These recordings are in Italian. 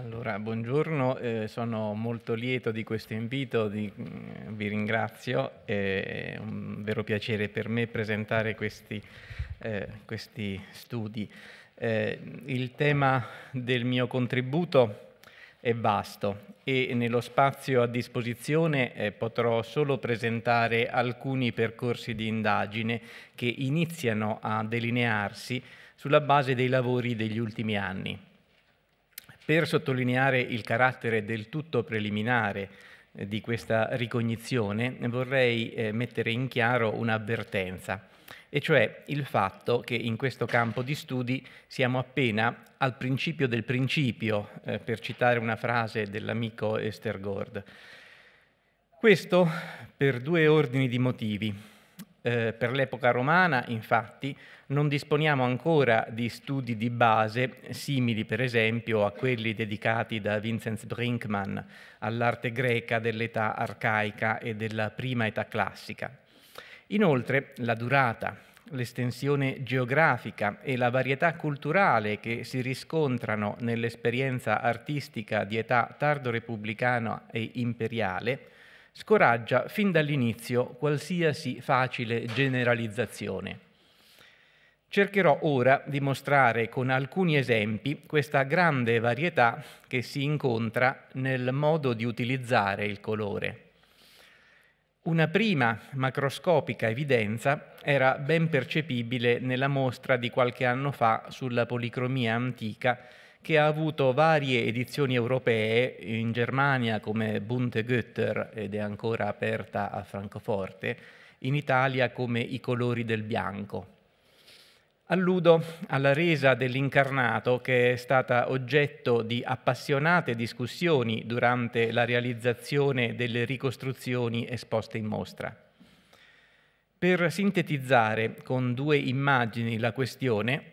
Allora, buongiorno, eh, sono molto lieto di questo invito, di, mm, vi ringrazio, è un vero piacere per me presentare questi, eh, questi studi. Eh, il tema del mio contributo è vasto e nello spazio a disposizione eh, potrò solo presentare alcuni percorsi di indagine che iniziano a delinearsi sulla base dei lavori degli ultimi anni. Per sottolineare il carattere del tutto preliminare eh, di questa ricognizione vorrei eh, mettere in chiaro un'avvertenza, e cioè il fatto che in questo campo di studi siamo appena al principio del principio, eh, per citare una frase dell'amico Esther Gord. Questo per due ordini di motivi. Eh, per l'epoca romana, infatti, non disponiamo ancora di studi di base simili, per esempio, a quelli dedicati da Vinzenz Brinkmann all'arte greca dell'età arcaica e della prima età classica. Inoltre, la durata, l'estensione geografica e la varietà culturale che si riscontrano nell'esperienza artistica di età tardo-repubblicana e imperiale scoraggia fin dall'inizio qualsiasi facile generalizzazione. Cercherò ora di mostrare con alcuni esempi questa grande varietà che si incontra nel modo di utilizzare il colore. Una prima macroscopica evidenza era ben percepibile nella mostra di qualche anno fa sulla policromia antica che ha avuto varie edizioni europee in Germania come Bunte Götter ed è ancora aperta a Francoforte, in Italia come I colori del bianco. Alludo alla resa dell'incarnato che è stata oggetto di appassionate discussioni durante la realizzazione delle ricostruzioni esposte in mostra. Per sintetizzare con due immagini la questione,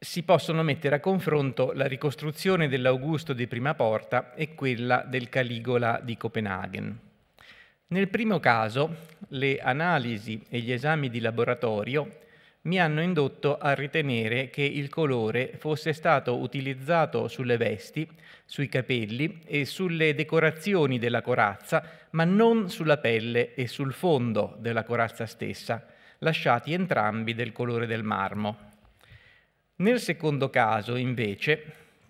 si possono mettere a confronto la ricostruzione dell'Augusto di Prima Porta e quella del Caligola di Copenaghen. Nel primo caso, le analisi e gli esami di laboratorio mi hanno indotto a ritenere che il colore fosse stato utilizzato sulle vesti, sui capelli e sulle decorazioni della corazza, ma non sulla pelle e sul fondo della corazza stessa, lasciati entrambi del colore del marmo. Nel secondo caso, invece,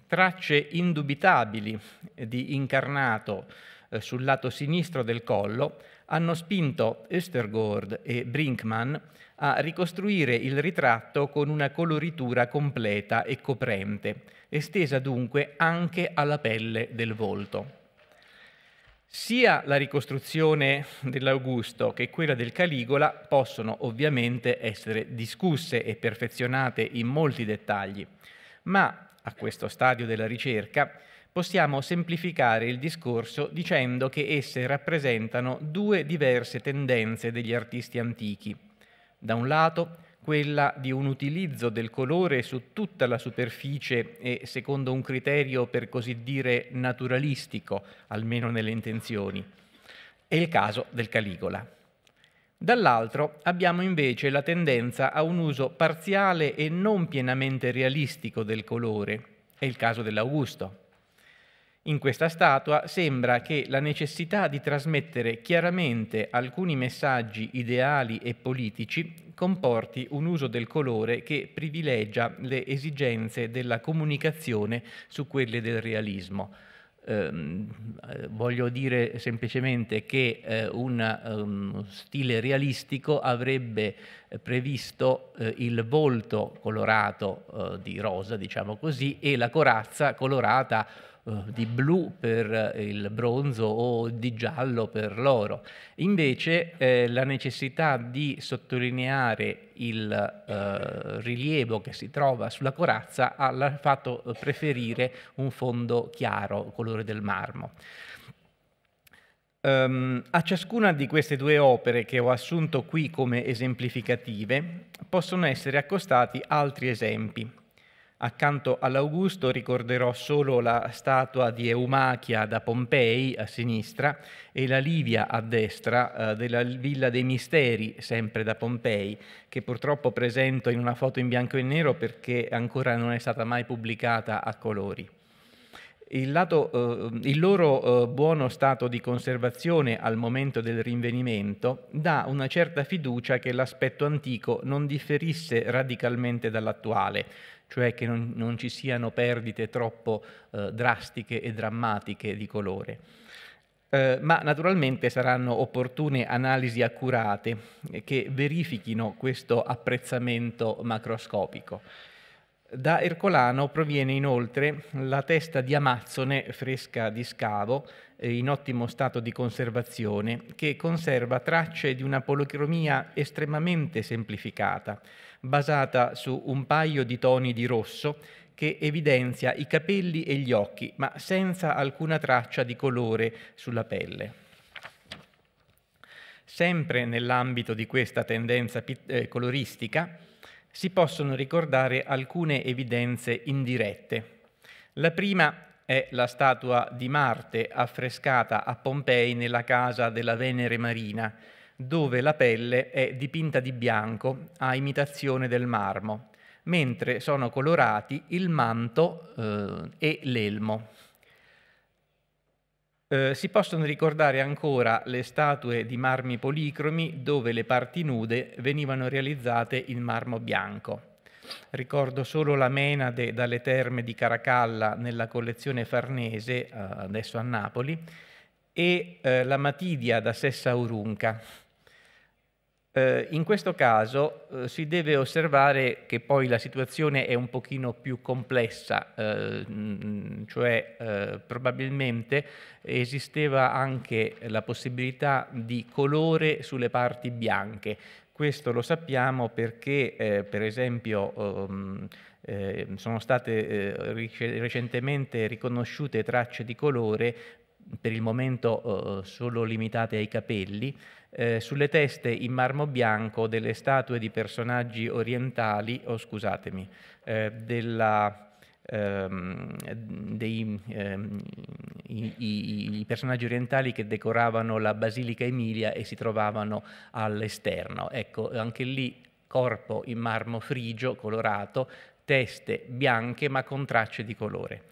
tracce indubitabili di incarnato eh, sul lato sinistro del collo hanno spinto Östergaard e Brinkmann a ricostruire il ritratto con una coloritura completa e coprente, estesa dunque anche alla pelle del volto. Sia la ricostruzione dell'Augusto che quella del Caligola possono ovviamente essere discusse e perfezionate in molti dettagli, ma a questo stadio della ricerca possiamo semplificare il discorso dicendo che esse rappresentano due diverse tendenze degli artisti antichi. Da un lato, quella di un utilizzo del colore su tutta la superficie e secondo un criterio per così dire naturalistico, almeno nelle intenzioni. È il caso del Caligola. Dall'altro abbiamo invece la tendenza a un uso parziale e non pienamente realistico del colore. È il caso dell'Augusto. In questa statua sembra che la necessità di trasmettere chiaramente alcuni messaggi ideali e politici comporti un uso del colore che privilegia le esigenze della comunicazione su quelle del realismo. Ehm, eh, voglio dire semplicemente che eh, un um, stile realistico avrebbe eh, previsto eh, il volto colorato eh, di rosa, diciamo così, e la corazza colorata eh, di blu per eh, il bronzo o di giallo per l'oro. Invece eh, la necessità di sottolineare il eh, rilievo che si trova sulla corazza ha fatto eh, preferire un fondo chiaro, colore del marmo. Um, a ciascuna di queste due opere che ho assunto qui come esemplificative possono essere accostati altri esempi. Accanto all'Augusto ricorderò solo la statua di Eumachia da Pompei a sinistra e la Livia a destra eh, della Villa dei Misteri, sempre da Pompei, che purtroppo presento in una foto in bianco e nero perché ancora non è stata mai pubblicata a colori. Il, lato, eh, il, loro eh, buono stato di conservazione al momento del rinvenimento dà una certa fiducia che l'aspetto antico non differisse radicalmente dall'attuale, cioè che non, non ci siano perdite troppo eh, drastiche e drammatiche di colore. Eh, ma naturalmente saranno opportune analisi accurate che verifichino questo apprezzamento macroscopico. Da Ercolano proviene inoltre la testa di Amazzone fresca di scavo, eh, in ottimo stato di conservazione, che conserva tracce di una policromia estremamente semplificata, basata su un paio di toni di rosso che evidenzia i capelli e gli occhi, ma senza alcuna traccia di colore sulla pelle. Sempre nell'ambito di questa tendenza eh, coloristica, si possono ricordare alcune evidenze indirette. La prima è la statua di Marte affrescata a Pompei nella casa della Venere Marina, dove la pelle è dipinta di bianco a imitazione del marmo, mentre sono colorati il manto eh, e l'elmo. Eh, si possono ricordare ancora le statue di marmi policromi dove le parti nude venivano realizzate in marmo bianco. Ricordo solo la Menade dalle terme di Caracalla nella collezione farnese, eh, adesso a Napoli, e eh, la Matidia da Sessa Urunca. Eh, in questo caso eh, si deve osservare che poi la situazione è un pochino più complessa, eh, mm, cioè eh, probabilmente esisteva anche la possibilità di colore sulle parti bianche. Questo lo sappiamo perché, eh, per esempio, ehm, eh, sono state recentemente riconosciute tracce di colore, per il momento solo limitate ai capelli, eh, sulle teste in marmo bianco delle statue di personaggi orientali, o oh, scusatemi, eh, della, ehm, dei ehm, i, i, i personaggi orientali che decoravano la Basilica Emilia e si trovavano all'esterno. Ecco, anche lì corpo in marmo frigio colorato, teste bianche ma con tracce di colore.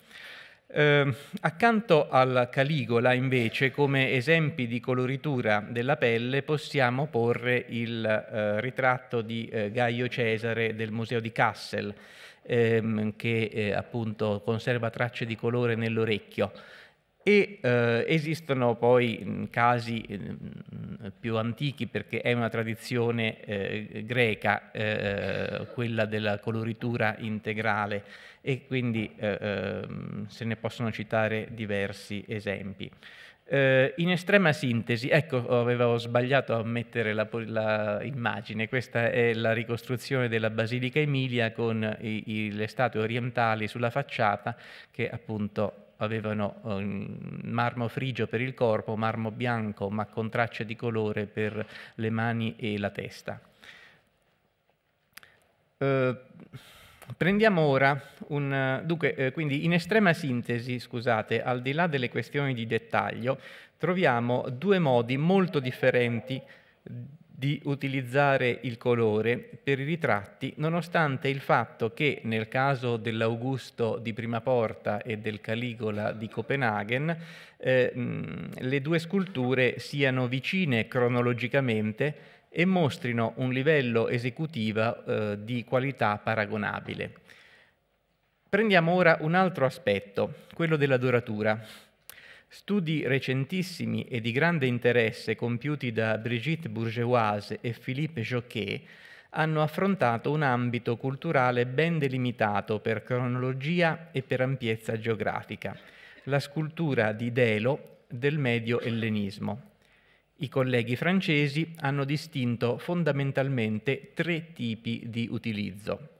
Eh, accanto al Caligola, invece, come esempi di coloritura della pelle, possiamo porre il eh, ritratto di eh, Gaio Cesare del Museo di Kassel, ehm, che eh, appunto conserva tracce di colore nell'orecchio e eh, esistono poi mm, casi mh, mm, più antichi perché è una tradizione eh, greca eh, quella della coloritura integrale e quindi eh, ehm, se ne possono citare diversi esempi. Eh, in estrema sintesi, ecco, avevo sbagliato a mettere l'immagine, questa è la ricostruzione della Basilica Emilia con i, i, le statue orientali sulla facciata che appunto avevano um, marmo frigio per il corpo, marmo bianco ma con tracce di colore per le mani e la testa. Uh, Prendiamo ora un... Dunque, eh, quindi in estrema sintesi, scusate, al di là delle questioni di dettaglio, troviamo due modi molto differenti di utilizzare il colore per i ritratti, nonostante il fatto che nel caso dell'Augusto di Prima Porta e del Caligola di Copenaghen eh, le due sculture siano vicine cronologicamente e mostrino un livello esecutivo eh, di qualità paragonabile. Prendiamo ora un altro aspetto, quello della doratura. Studi recentissimi e di grande interesse compiuti da Brigitte Bourgeoise e Philippe Jocquet hanno affrontato un ambito culturale ben delimitato per cronologia e per ampiezza geografica, la scultura di Delo del medio ellenismo. I colleghi francesi hanno distinto fondamentalmente tre tipi di utilizzo.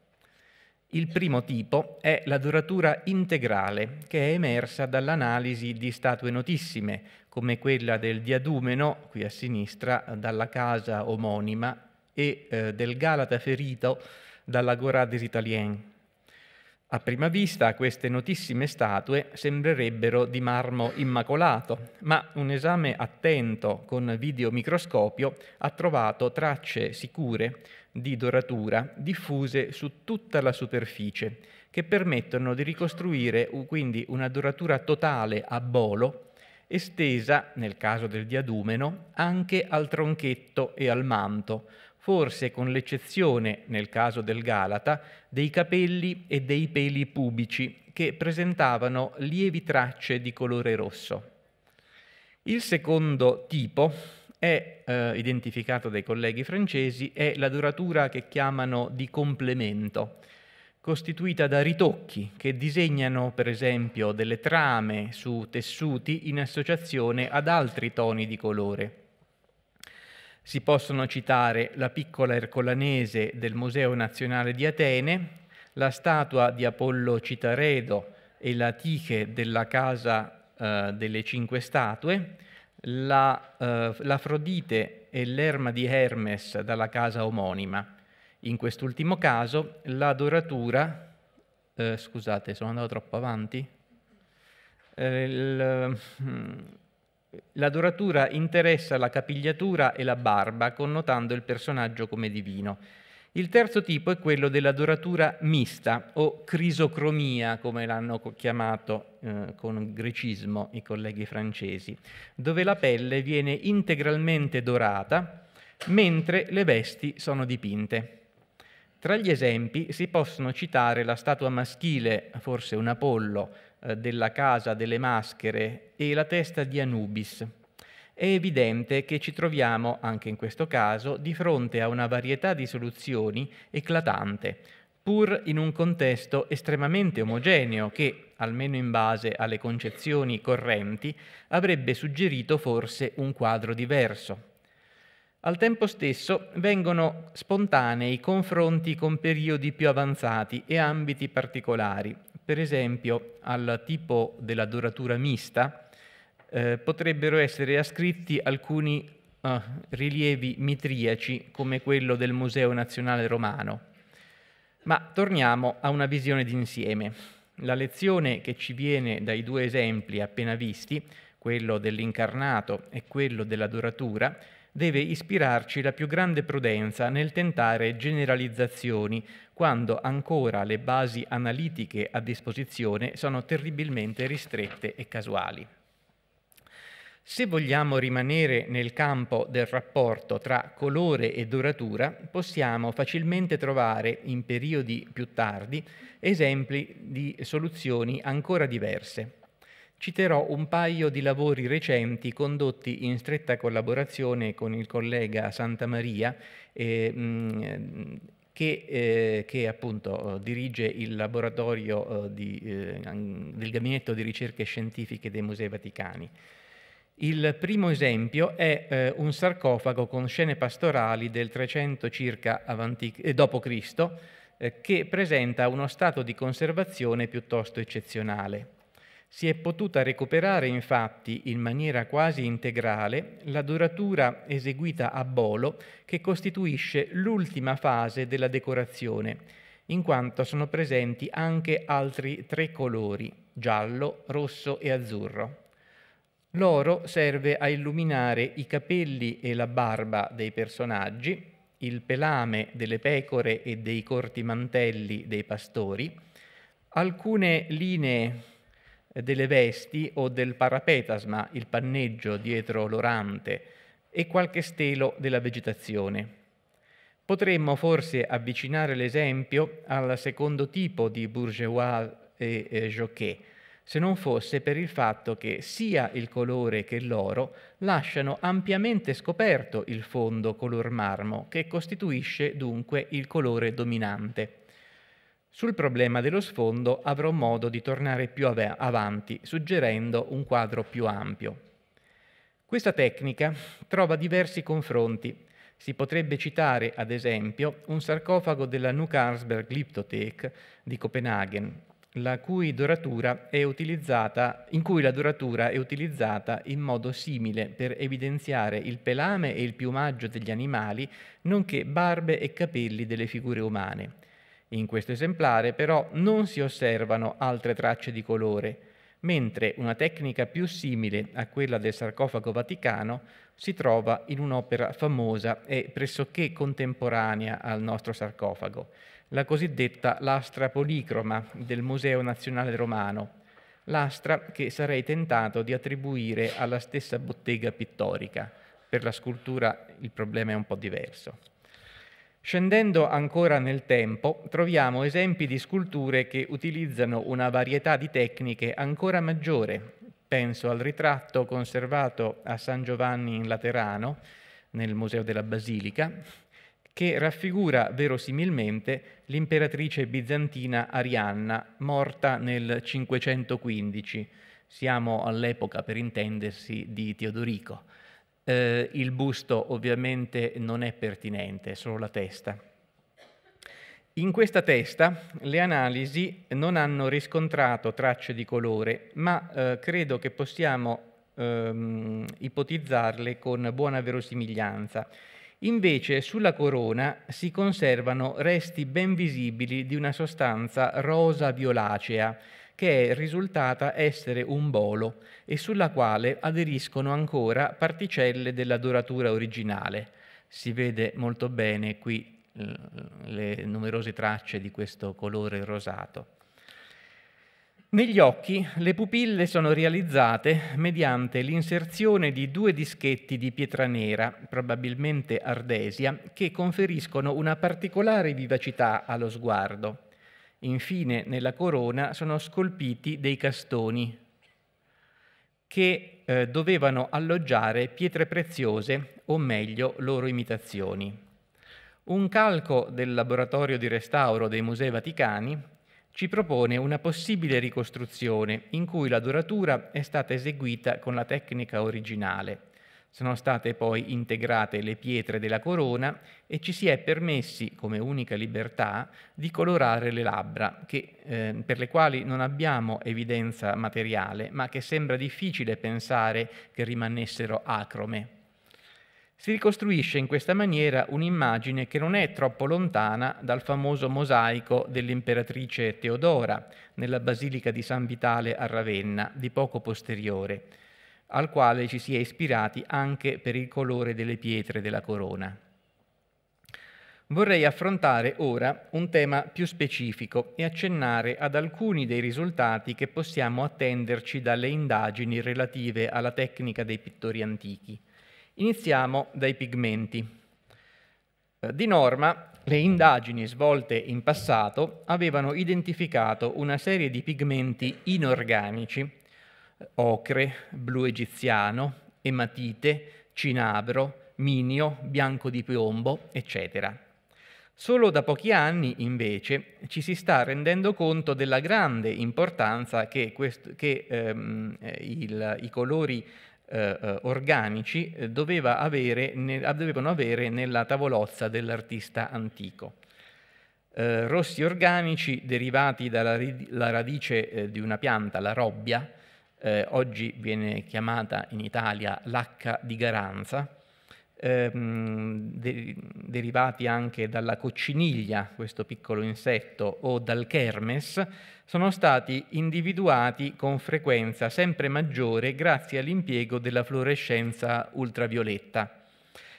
Il primo tipo è la doratura integrale, che è emersa dall'analisi di statue notissime, come quella del Diadumeno, qui a sinistra, dalla casa omonima, e eh, del Galata ferito dalla dall'Agora des Italiens. A prima vista queste notissime statue sembrerebbero di marmo immacolato, ma un esame attento con videomicroscopio ha trovato tracce sicure di doratura diffuse su tutta la superficie, che permettono di ricostruire quindi una doratura totale a bolo, estesa, nel caso del diadumeno, anche al tronchetto e al manto, forse con l'eccezione, nel caso del Galata, dei capelli e dei peli pubici, che presentavano lievi tracce di colore rosso. Il secondo tipo è, eh, identificato dai colleghi francesi, è la doratura che chiamano di complemento, costituita da ritocchi che disegnano, per esempio, delle trame su tessuti in associazione ad altri toni di colore. Si possono citare la piccola ercolanese del Museo Nazionale di Atene, la statua di Apollo Citaredo e la tiche della Casa eh, delle Cinque Statue, la, eh, l'Afrodite e l'erma di Hermes dalla casa omonima. In quest'ultimo caso l'adoratura, eh, scusate sono andato troppo avanti, eh, il, mm, la doratura interessa la capigliatura e la barba, connotando il personaggio come divino. Il terzo tipo è quello della doratura mista o crisocromia, come l'hanno chiamato eh, con grecismo i colleghi francesi, dove la pelle viene integralmente dorata mentre le vesti sono dipinte. Tra gli esempi si possono citare la statua maschile, forse un Apollo, eh, della casa delle maschere e la testa di Anubis. È evidente che ci troviamo, anche in questo caso, di fronte a una varietà di soluzioni eclatante, pur in un contesto estremamente omogeneo che, almeno in base alle concezioni correnti, avrebbe suggerito forse un quadro diverso. Al tempo stesso vengono spontanei confronti con periodi più avanzati e ambiti particolari, per esempio al tipo della doratura mista, eh, potrebbero essere ascritti alcuni eh, rilievi mitriaci come quello del Museo Nazionale Romano. Ma torniamo a una visione d'insieme. La lezione che ci viene dai due esempi appena visti, quello dell'incarnato e quello della doratura, deve ispirarci la più grande prudenza nel tentare generalizzazioni, quando ancora le basi analitiche a disposizione sono terribilmente ristrette e casuali. Se vogliamo rimanere nel campo del rapporto tra colore e doratura, possiamo facilmente trovare, in periodi più tardi, esempi di soluzioni ancora diverse citerò un paio di lavori recenti condotti in stretta collaborazione con il collega Santa Maria, eh, che, eh, che, appunto eh, dirige il laboratorio eh, di, eh, del Gabinetto di Ricerche Scientifiche dei Musei Vaticani. Il primo esempio è eh, un sarcofago con scene pastorali del 300 circa avanti, d.C., che presenta uno stato di conservazione piuttosto eccezionale. Si è potuta recuperare infatti in maniera quasi integrale la doratura eseguita a bolo che costituisce l'ultima fase della decorazione, in quanto sono presenti anche altri tre colori, giallo, rosso e azzurro. L'oro serve a illuminare i capelli e la barba dei personaggi, il pelame delle pecore e dei corti mantelli dei pastori, alcune linee delle vesti o del parapetasma, il panneggio dietro l'orante, e qualche stelo della vegetazione. Potremmo forse avvicinare l'esempio al secondo tipo di bourgeois e jockey, se non fosse per il fatto che sia il colore che l'oro lasciano ampiamente scoperto il fondo color marmo, che costituisce dunque il colore dominante. Sul problema dello sfondo avrò modo di tornare più av- avanti, suggerendo un quadro più ampio. Questa tecnica trova diversi confronti. Si potrebbe citare, ad esempio, un sarcofago della Nukarsberg Glyptothek di Copenaghen, cui in cui la doratura è utilizzata in modo simile per evidenziare il pelame e il piumaggio degli animali, nonché barbe e capelli delle figure umane. In questo esemplare però non si osservano altre tracce di colore, mentre una tecnica più simile a quella del sarcofago vaticano si trova in un'opera famosa e pressoché contemporanea al nostro sarcofago, la cosiddetta lastra policroma del Museo Nazionale Romano, lastra che sarei tentato di attribuire alla stessa bottega pittorica. Per la scultura il problema è un po' diverso. Scendendo ancora nel tempo, troviamo esempi di sculture che utilizzano una varietà di tecniche ancora maggiore. Penso al ritratto conservato a San Giovanni in Laterano, nel Museo della Basilica, che raffigura verosimilmente l'imperatrice bizantina Arianna, morta nel 515. Siamo all'epoca, per intendersi, di Teodorico eh, il busto ovviamente non è pertinente, è solo la testa. In questa testa le analisi non hanno riscontrato tracce di colore, ma eh, credo che possiamo ehm, ipotizzarle con buona verosimiglianza. Invece sulla corona si conservano resti ben visibili di una sostanza rosa violacea, che è risultata essere un bolo e sulla quale aderiscono ancora particelle della doratura originale. Si vede molto bene qui mm, le numerose tracce di questo colore rosato. Negli occhi le pupille sono realizzate mediante l'inserzione di due dischetti di pietra nera, probabilmente ardesia, che conferiscono una particolare vivacità allo sguardo. Infine, nella corona sono scolpiti dei castoni che eh, dovevano alloggiare pietre preziose, o meglio, loro imitazioni. Un calco del laboratorio di restauro dei Musei Vaticani ci propone una possibile ricostruzione in cui la doratura è stata eseguita con la tecnica originale, sono state poi integrate le pietre della corona e ci si è permessi, come unica libertà, di colorare le labbra, che, eh, per le quali non abbiamo evidenza materiale, ma che sembra difficile pensare che rimanessero acrome. Si ricostruisce in questa maniera un'immagine che non è troppo lontana dal famoso mosaico dell'imperatrice Teodora nella Basilica di San Vitale a Ravenna, di poco posteriore, al quale ci si è ispirati anche per il colore delle pietre della corona. Vorrei affrontare ora un tema più specifico e accennare ad alcuni dei risultati che possiamo attenderci dalle indagini relative alla tecnica dei pittori antichi. Iniziamo dai pigmenti. Eh, di norma, le indagini svolte in passato avevano identificato una serie di pigmenti inorganici ocre, blu egiziano, ematite, cinabro, minio, bianco di piombo, eccetera. Solo da pochi anni, invece, ci si sta rendendo conto della grande importanza che, questo, che ehm, eh, il, i colori eh, eh organici eh, doveva avere, ne, dovevano avere nella tavolozza dell'artista antico. Eh, rossi organici derivati dalla radice eh, di una pianta, la robbia, eh, oggi viene chiamata in Italia l'H di Garanza, ehm, de- derivati anche dalla cocciniglia, questo piccolo insetto, o dal kermes, sono stati individuati con frequenza sempre maggiore grazie all'impiego della fluorescenza ultravioletta,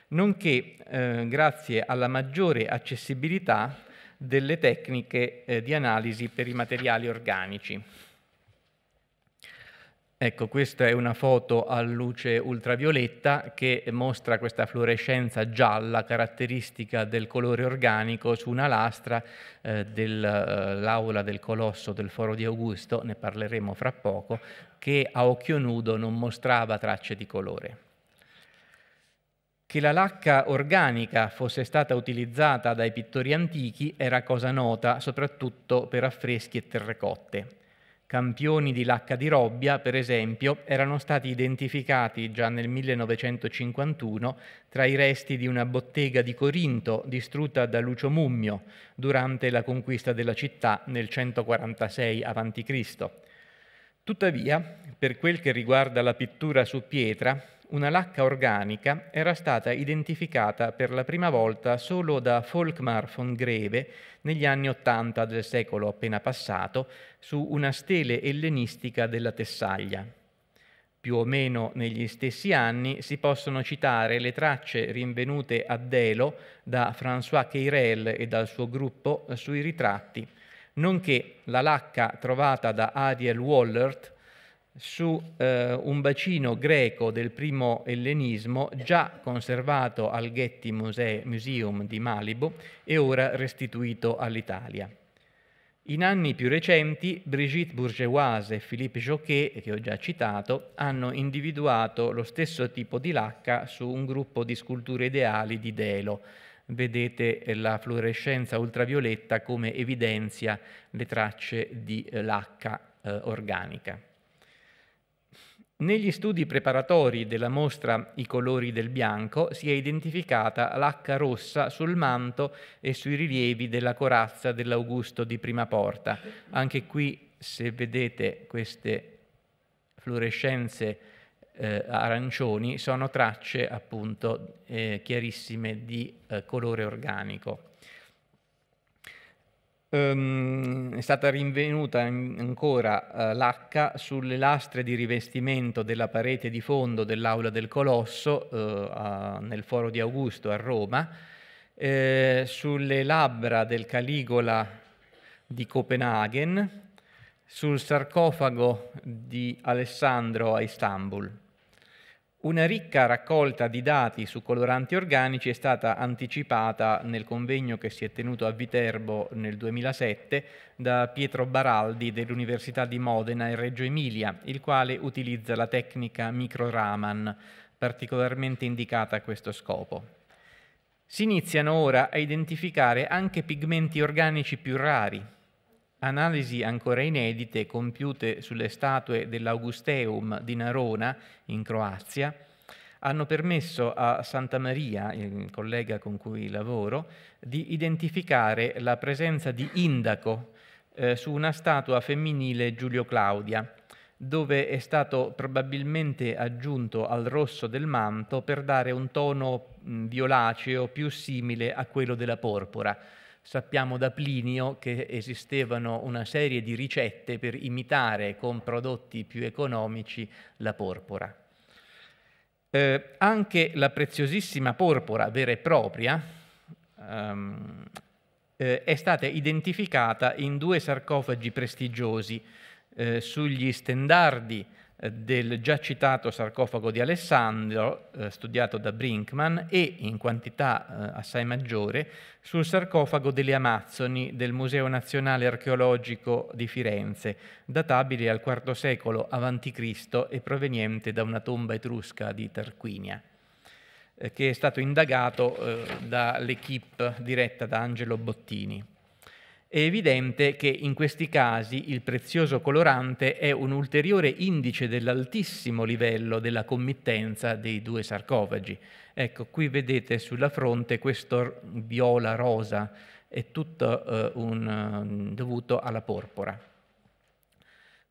nonché eh, grazie alla maggiore accessibilità delle tecniche eh, di analisi per i materiali organici. Ecco, questa è una foto a luce ultravioletta che mostra questa fluorescenza gialla caratteristica del colore organico su una lastra eh, dell'aula eh, del Colosso del Foro di Augusto, ne parleremo fra poco, che a occhio nudo non mostrava tracce di colore. Che la lacca organica fosse stata utilizzata dai pittori antichi era cosa nota soprattutto per affreschi e terrecotte campioni di lacca di robbia, per esempio, erano stati identificati già nel 1951 tra i resti di una bottega di Corinto distrutta da Lucio Mummio durante la conquista della città nel 146 a.C. Tuttavia, per quel che riguarda la pittura su pietra, una lacca organica era stata identificata per la prima volta solo da Volkmar von Greve negli anni Ottanta del secolo appena passato su una stele ellenistica della Tessaglia. Più o meno negli stessi anni si possono citare le tracce rinvenute a Delo da François Queirel e dal suo gruppo sui ritratti, nonché la lacca trovata da Ariel Wallert su eh, un bacino greco del primo ellenismo già conservato al Getty Museum di Malibu e ora restituito all'Italia. In anni più recenti, Brigitte Bourgeoise e Philippe Jocquet, che ho già citato, hanno individuato lo stesso tipo di lacca su un gruppo di sculture ideali di Delo. Vedete la fluorescenza ultravioletta come evidenzia le tracce di eh, lacca eh, organica. Negli studi preparatori della mostra I colori del bianco si è identificata l'acca rossa sul manto e sui rilievi della corazza dell'Augusto di prima porta. Anche qui, se vedete queste fluorescenze eh, arancioni, sono tracce appunto eh, chiarissime di eh, colore organico. Ehm, è stata rinvenuta ancora eh, lacca sulle lastre di rivestimento della parete di fondo dell'aula del Colosso eh, nel foro di Augusto a Roma, eh, sulle labbra del Caligola di Copenaghen, sul sarcofago di Alessandro a Istanbul. Una ricca raccolta di dati su coloranti organici è stata anticipata nel convegno che si è tenuto a Viterbo nel 2007 da Pietro Baraldi dell'Università di Modena e Reggio Emilia, il quale utilizza la tecnica microraman, particolarmente indicata a questo scopo. Si iniziano ora a identificare anche pigmenti organici più rari, Analisi ancora inedite compiute sulle statue dell'Augusteum di Narona, in Croazia, hanno permesso a Santa Maria, il collega con cui lavoro, di identificare la presenza di indaco eh, su una statua femminile Giulio Claudia, dove è stato probabilmente aggiunto al rosso del manto per dare un tono violaceo più simile a quello della porpora Sappiamo da Plinio che esistevano una serie di ricette per imitare con prodotti più economici la porpora. Eh, anche la preziosissima porpora vera e propria ehm, eh, è stata identificata in due sarcofagi prestigiosi eh, sugli stendardi del già citato sarcofago di Alessandro, eh, studiato da Brinkman, e in quantità eh, assai maggiore sul sarcofago delle Amazzoni del Museo Nazionale Archeologico di Firenze, databile al IV secolo a.C. e proveniente da una tomba etrusca di Tarquinia, eh, che è stato indagato eh, dall'equipe diretta da Angelo Bottini. È evidente che in questi casi il prezioso colorante è un ulteriore indice dell'altissimo livello della committenza dei due sarcofagi. Ecco, qui vedete sulla fronte questo viola rosa, è tutto eh, un, mm, dovuto alla porpora.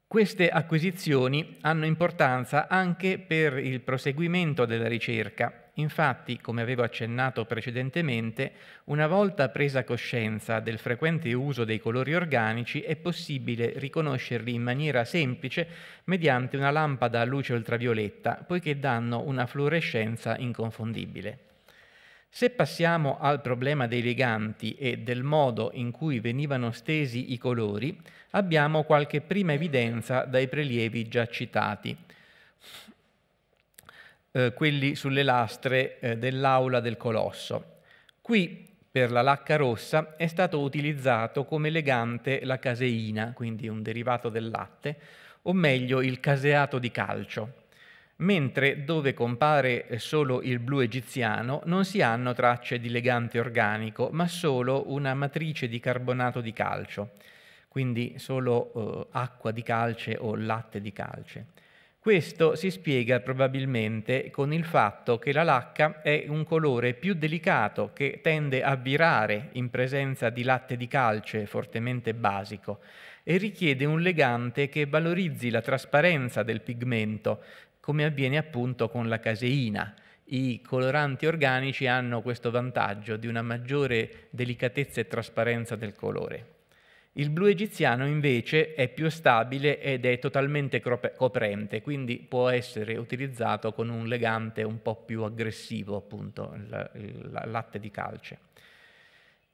Queste acquisizioni hanno importanza anche per il proseguimento della ricerca Infatti, come avevo accennato precedentemente, una volta presa coscienza del frequente uso dei colori organici è possibile riconoscerli in maniera semplice mediante una lampada a luce ultravioletta, poiché danno una fluorescenza inconfondibile. Se passiamo al problema dei leganti e del modo in cui venivano stesi i colori, abbiamo qualche prima evidenza dai prelievi già citati eh, quelli sulle lastre eh, dell'aula del Colosso. Qui, per la lacca rossa, è stato utilizzato come legante la caseina, quindi un derivato del latte, o meglio il caseato di calcio, mentre dove compare solo il blu egiziano non si hanno tracce di legante organico, ma solo una matrice di carbonato di calcio, quindi solo eh, acqua di calce o latte di calce. Questo si spiega probabilmente con il fatto che la lacca è un colore più delicato che tende a virare in presenza di latte di calce fortemente basico e richiede un legante che valorizzi la trasparenza del pigmento, come avviene appunto con la caseina. I coloranti organici hanno questo vantaggio di una maggiore delicatezza e trasparenza del colore. Il blu egiziano invece è più stabile ed è totalmente coprente, quindi può essere utilizzato con un legante un po' più aggressivo, appunto, il, latte di calce.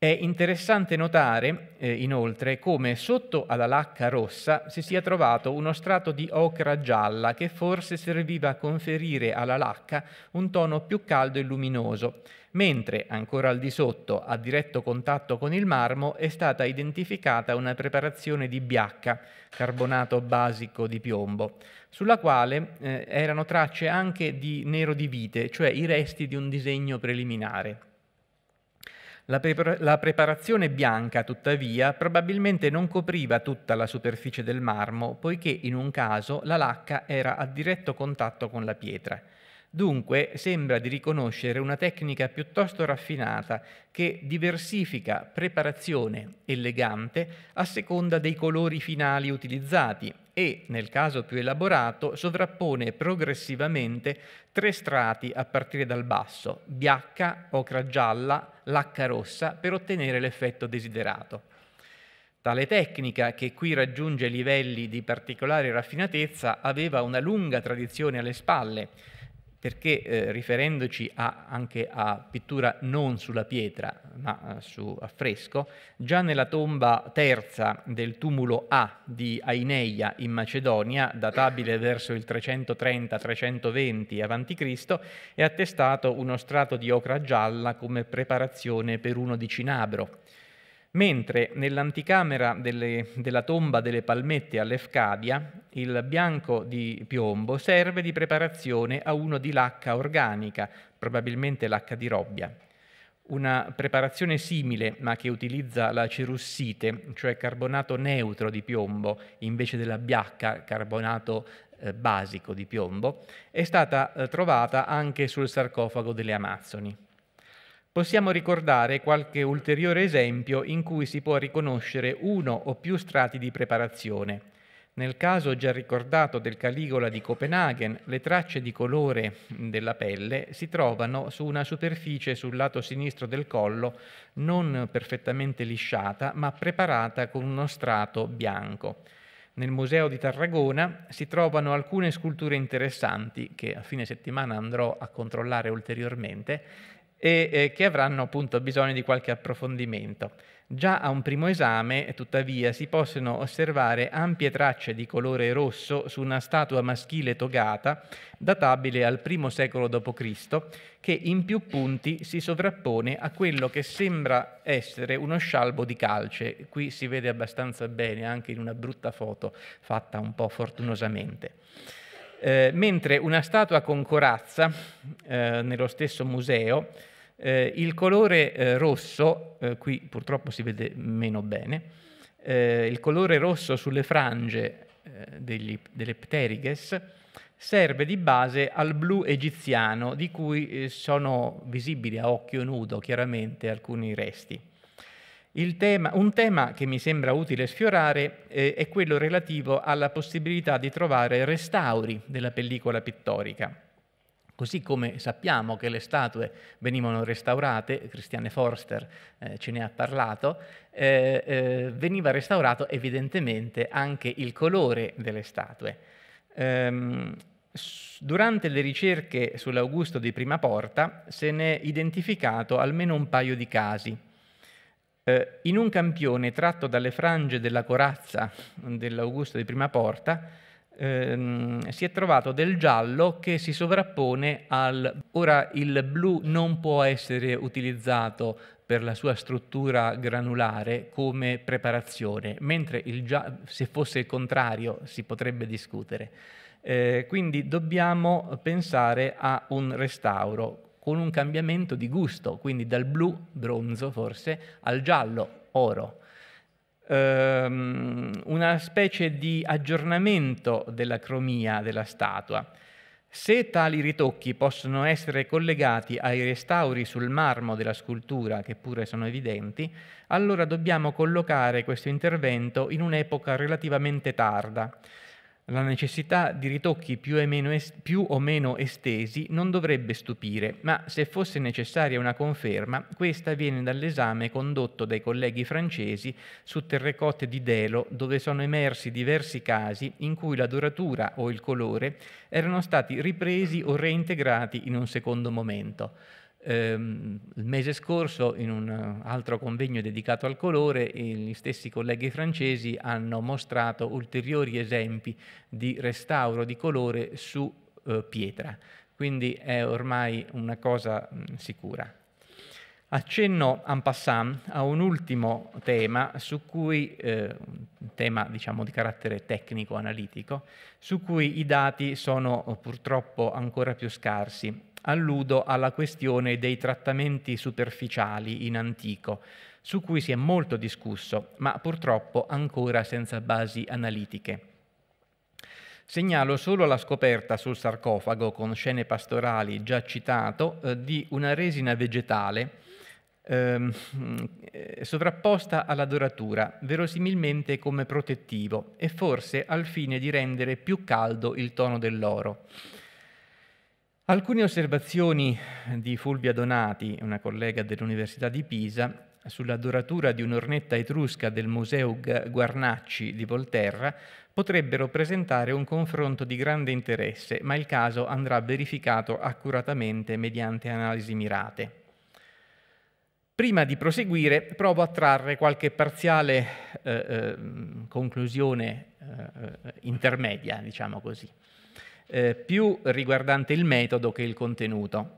È interessante notare, eh, inoltre, come sotto alla lacca rossa si sia trovato uno strato di ocra gialla che forse serviva a conferire alla lacca un tono più caldo e luminoso, mentre ancora al di sotto, a diretto contatto con il marmo, è stata identificata una preparazione di biacca, carbonato basico di piombo, sulla quale eh, erano tracce anche di nero di vite, cioè i resti di un disegno preliminare. La, pre- la, preparazione bianca, tuttavia, probabilmente non copriva tutta la superficie del marmo, poiché in un caso la lacca era a diretto contatto con la pietra Dunque sembra di riconoscere una tecnica piuttosto raffinata che diversifica preparazione elegante a seconda dei colori finali utilizzati e, nel caso più elaborato, sovrappone progressivamente tre strati a partire dal basso, bianca, ocra gialla, lacca rossa, per ottenere l'effetto desiderato. Tale tecnica, che qui raggiunge livelli di particolare raffinatezza, aveva una lunga tradizione alle spalle, perché eh, riferendoci a, anche a pittura non sulla pietra, ma eh, su affresco, già nella tomba terza del tumulo A di Aineia in Macedonia, databile verso il 330-320 a.C., è attestato uno strato di ocra gialla come preparazione per uno di cinabro mentre nell'anticamera delle, della tomba delle palmette all'Efcadia il bianco di piombo serve di preparazione a uno di lacca organica, probabilmente lacca di robbia. Una preparazione simile, ma che utilizza la cerussite, cioè carbonato neutro di piombo, invece della biacca, carbonato eh, basico di piombo, è stata eh, trovata anche sul sarcofago delle Amazzoni possiamo ricordare qualche ulteriore esempio in cui si può riconoscere uno o più strati di preparazione. Nel caso già ricordato del Caligola di Copenaghen, le tracce di colore della pelle si trovano su una superficie sul lato sinistro del collo non perfettamente lisciata, ma preparata con uno strato bianco. Nel museo di Tarragona si trovano alcune sculture interessanti che a fine settimana andrò a controllare ulteriormente e eh, che avranno appunto bisogno di qualche approfondimento. Già a un primo esame, tuttavia, si possono osservare ampie tracce di colore rosso su una statua maschile togata, databile al I secolo d.C., che in più punti si sovrappone a quello che sembra essere uno scialbo di calce. Qui si vede abbastanza bene, anche in una brutta foto fatta un po' fortunosamente. Eh, mentre una statua con corazza, eh, nello stesso museo, eh, il colore eh, rosso, eh, qui purtroppo si vede meno bene, eh, il colore rosso sulle frange eh, degli, delle pteriges serve di base al blu egiziano di cui eh, sono visibili a occhio nudo chiaramente alcuni resti. Tema, un tema che mi sembra utile sfiorare è quello relativo alla possibilità di trovare restauri della pellicola pittorica. Così come sappiamo che le statue venivano restaurate, Christiane Forster eh, ce ne ha parlato, eh, eh, veniva restaurato evidentemente anche il colore delle statue. Ehm, durante le ricerche sull'Augusto di Prima Porta se n'è identificato almeno un paio di casi. Eh, in un campione tratto dalle frange della corazza dell'Augusto di Prima Porta, ehm, si è trovato del giallo che si sovrappone al... Ora il blu non può essere utilizzato per la sua struttura granulare come preparazione, mentre giallo, se fosse il contrario si potrebbe discutere. Eh, quindi dobbiamo pensare a un restauro con un cambiamento di gusto, quindi dal blu, bronzo forse, al giallo, oro ehm, una specie di aggiornamento della cromia della statua. Se tali ritocchi possono essere collegati ai restauri sul marmo della scultura, che pure sono evidenti, allora dobbiamo collocare questo intervento in un'epoca relativamente tarda, la necessità di ritocchi più, più o meno estesi non dovrebbe stupire, ma se fosse necessaria una conferma, questa viene dall'esame condotto dai colleghi francesi su terrecotte di Delo, dove sono emersi diversi casi in cui la doratura o il colore erano stati ripresi o reintegrati in un secondo momento. Ehm, il mese scorso, in un altro convegno dedicato al colore, gli stessi colleghi francesi hanno mostrato ulteriori esempi di restauro di colore su eh, pietra, quindi è ormai una cosa mh, sicura. Accenno en passant a un ultimo tema, cui, eh, un tema diciamo, di carattere tecnico-analitico, su cui i dati sono purtroppo ancora più scarsi alludo alla questione dei trattamenti superficiali in antico, su cui si è molto discusso, ma purtroppo ancora senza basi analitiche. Segnalo solo la scoperta sul sarcofago, con scene pastorali già citato, eh, di una resina vegetale ehm, eh, sovrapposta alla doratura, verosimilmente come protettivo e forse al fine di rendere più caldo il tono dell'oro. Alcune osservazioni di Fulvia Donati, una collega dell'Università di Pisa, sulla doratura di un'ornetta etrusca del Museo Guarnacci di Volterra potrebbero presentare un confronto di grande interesse, ma il caso andrà verificato accuratamente mediante analisi mirate. Prima di proseguire, provo a trarre qualche parziale eh, eh, conclusione eh, eh intermedia, diciamo così eh, più riguardante il metodo che il contenuto.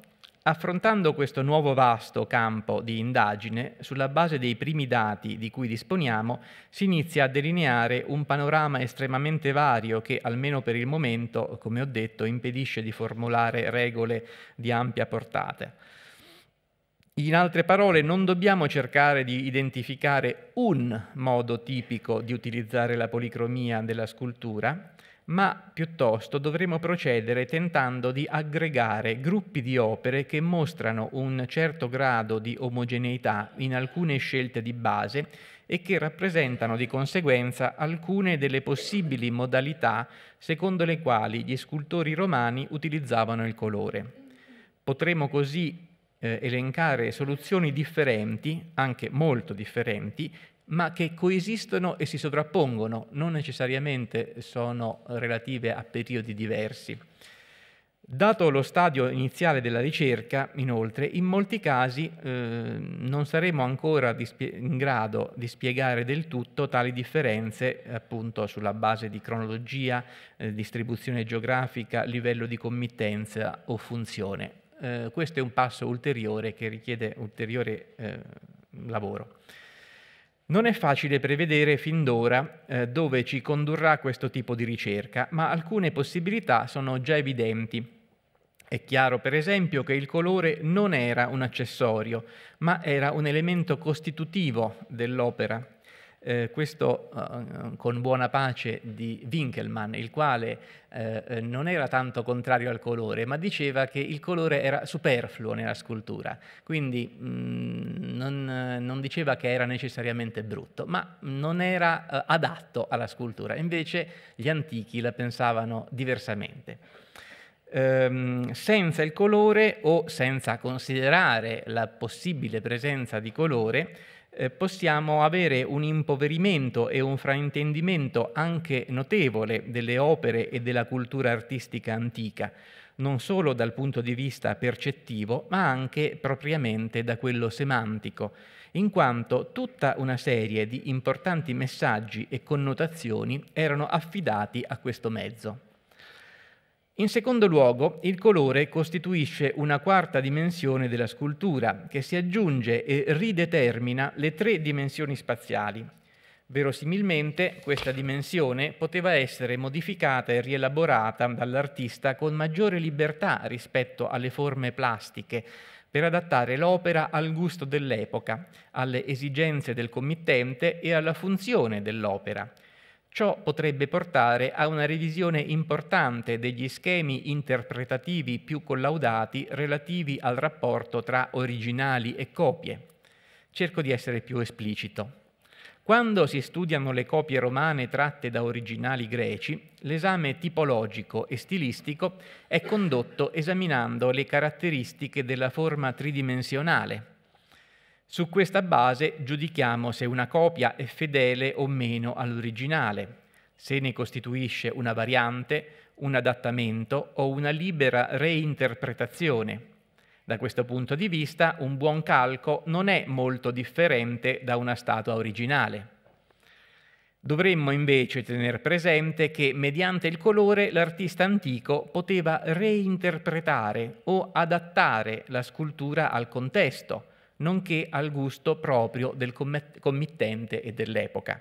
Affrontando questo nuovo vasto campo di indagine, sulla base dei primi dati di cui disponiamo, si inizia a delineare un panorama estremamente vario che, almeno per il momento, come ho detto, impedisce di formulare regole di ampia portata. In altre parole, non dobbiamo cercare di identificare un modo tipico di utilizzare la policromia della scultura, ma piuttosto dovremo procedere tentando di aggregare gruppi di opere che mostrano un certo grado di omogeneità in alcune scelte di base e che rappresentano di conseguenza alcune delle possibili modalità secondo le quali gli scultori romani utilizzavano il colore. Potremo così eh, elencare soluzioni differenti, anche molto differenti, ma che coesistono e si sovrappongono, non necessariamente sono relative a periodi diversi. Dato lo stadio iniziale della ricerca, inoltre, in molti casi eh, non saremo ancora in grado di spiegare del tutto tali differenze, appunto sulla base di cronologia, eh, distribuzione geografica, livello di committenza o funzione. Eh, questo è un passo ulteriore che richiede ulteriore eh, lavoro. Non è facile prevedere fin d'ora eh, dove ci condurrà questo tipo di ricerca, ma alcune possibilità sono già evidenti. È chiaro per esempio che il colore non era un accessorio, ma era un elemento costitutivo dell'opera eh, questo eh, eh, con buona pace di Winkelmann, il quale eh, eh, non era tanto contrario al colore, ma diceva che il colore era superfluo nella scultura, quindi mh, mm, non, non, diceva che era necessariamente brutto, ma non era eh, adatto alla scultura. Invece gli antichi la pensavano diversamente ehm, senza il colore o senza considerare la possibile presenza di colore, eh, possiamo avere un impoverimento e un fraintendimento anche notevole delle opere e della cultura artistica antica, non solo dal punto di vista percettivo, ma anche propriamente da quello semantico, in quanto tutta una serie di importanti messaggi e connotazioni erano affidati a questo mezzo. In secondo luogo, il colore costituisce una quarta dimensione della scultura che si aggiunge e ridetermina le tre dimensioni spaziali. Verosimilmente questa dimensione poteva essere modificata e rielaborata dall'artista con maggiore libertà rispetto alle forme plastiche, per adattare l'opera al gusto dell'epoca, alle esigenze del committente e alla funzione dell'opera. Ciò potrebbe portare a una revisione importante degli schemi interpretativi più collaudati relativi al rapporto tra originali e copie. Cerco di essere più esplicito. Quando si studiano le copie romane tratte da originali greci, l'esame tipologico e stilistico è condotto esaminando le caratteristiche della forma tridimensionale, su questa base giudichiamo se una copia è fedele o meno all'originale, se ne costituisce una variante, un adattamento o una libera reinterpretazione. Da questo punto di vista un buon calco non è molto differente da una statua originale. Dovremmo invece tenere presente che mediante il colore l'artista antico poteva reinterpretare o adattare la scultura al contesto, nonché al gusto proprio del committente e dell'epoca.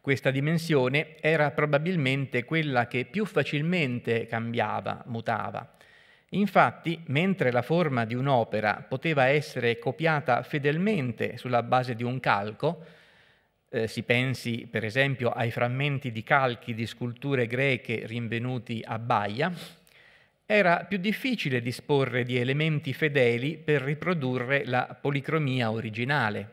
Questa dimensione era probabilmente quella che più facilmente cambiava, mutava. Infatti, mentre la forma di un'opera poteva essere copiata fedelmente sulla base di un calco, eh, si pensi per esempio ai frammenti di calchi di sculture greche rinvenuti a Baia, era più difficile disporre di elementi fedeli per riprodurre la policromia originale.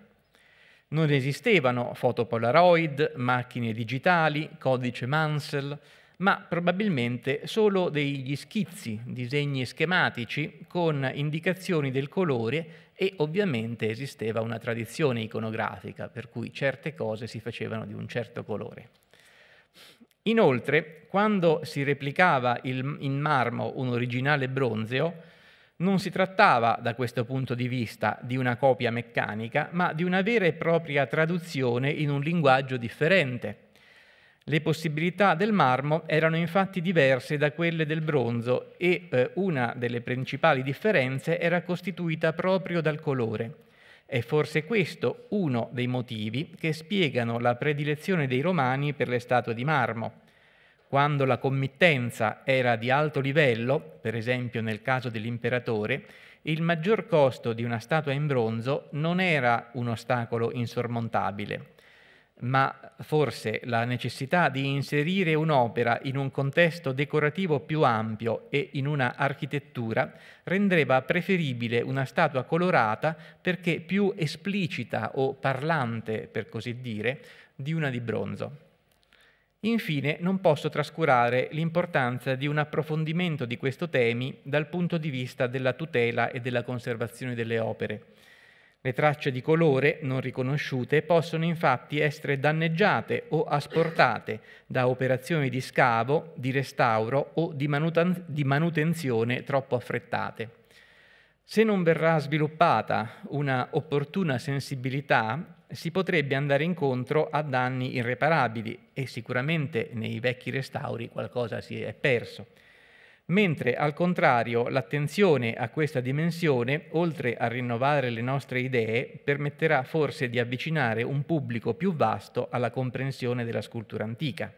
Non esistevano foto Polaroid, macchine digitali, codice Mansell, ma probabilmente solo degli schizzi, disegni schematici con indicazioni del colore e ovviamente esisteva una tradizione iconografica, per cui certe cose si facevano di un certo colore. Inoltre, quando si replicava il, in marmo un originale bronzeo, non si trattava, da questo punto di vista, di una copia meccanica, ma di una vera e propria traduzione in un linguaggio differente. Le possibilità del marmo erano infatti diverse da quelle del bronzo e eh, una delle principali differenze era costituita proprio dal colore. È forse questo uno dei motivi che spiegano la predilezione dei romani per le statue di marmo. Quando la committenza era di alto livello, per esempio nel caso dell'imperatore, il maggior costo di una statua in bronzo non era un ostacolo insormontabile, ma forse la necessità di inserire un'opera in un contesto decorativo più ampio e in una architettura rendeva preferibile una statua colorata perché più esplicita o parlante, per così dire, di una di bronzo. Infine, non posso trascurare l'importanza di un approfondimento di questo temi dal punto di vista della tutela e della conservazione delle opere le tracce di colore non riconosciute possono infatti essere danneggiate o asportate da operazioni di scavo, di restauro o di, manuten- di manutenzione troppo affrettate. Se non verrà sviluppata una opportuna sensibilità, si potrebbe andare incontro a danni irreparabili e sicuramente nei vecchi restauri qualcosa si è perso mentre al contrario l'attenzione a questa dimensione, oltre a rinnovare le nostre idee, permetterà forse di avvicinare un pubblico più vasto alla comprensione della scultura antica.